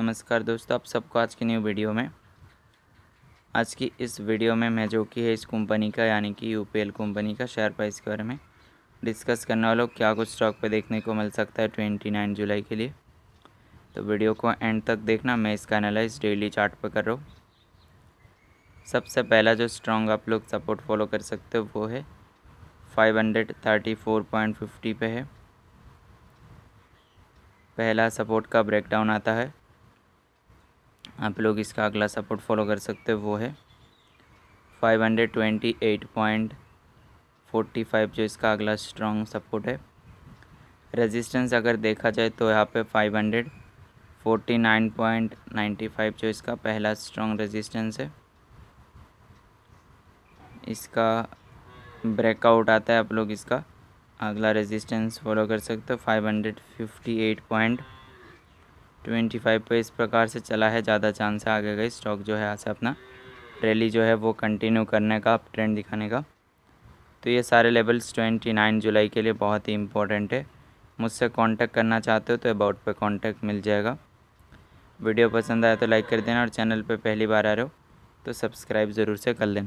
नमस्कार दोस्तों आप सबको आज की न्यू वीडियो में आज की इस वीडियो में मैं जो कि है इस कंपनी का यानी कि यू कंपनी का शेयर प्राइस के बारे में डिस्कस करने वाला हूँ क्या कुछ स्टॉक पे देखने को मिल सकता है ट्वेंटी नाइन जुलाई के लिए तो वीडियो को एंड तक देखना मैं इसका एनालाइज डेली चार्ट पर कर रहा हूँ सबसे पहला जो स्ट्रॉन्ग आप लोग सपोर्ट फॉलो कर सकते हो वो है five hundred thirty four point fifty पे है पहला सपोर्ट का ब्रेकडाउन आता है आप लोग इसका अगला सपोर्ट फॉलो कर सकते हो वो है five hundred twenty eight point forty five जो इसका अगला स्ट्रॉन्ग सपोर्ट है रेजिस्टेंस अगर देखा जाए तो यहाँ पे five hundred forty nine point ninety five जो इसका पहला स्ट्रॉन्ग रेजिस्टेंस है इसका ब्रेकआउट आता है आप लोग इसका अगला रेजिस्टेंस फॉलो कर सकते हो five hundred fifty eight point twenty five पर इस प्रकार से चला है ज़्यादा चांस है आगे गई स्टॉक जो है यहाँ से अपना रैली जो है वो कंटिन्यू करने का ट्रेंड दिखाने का तो ये सारे लेवल्स ट्वेंटी नाइन जुलाई के लिए बहुत ही इंपॉर्टेंट है मुझसे कांटेक्ट करना चाहते हो तो अबाउट पे कांटेक्ट मिल जाएगा वीडियो पसंद आया तो लाइक कर देना और चैनल पर पहली बार आ रहे हो तो सब्सक्राइब ज़रूर से कर लेना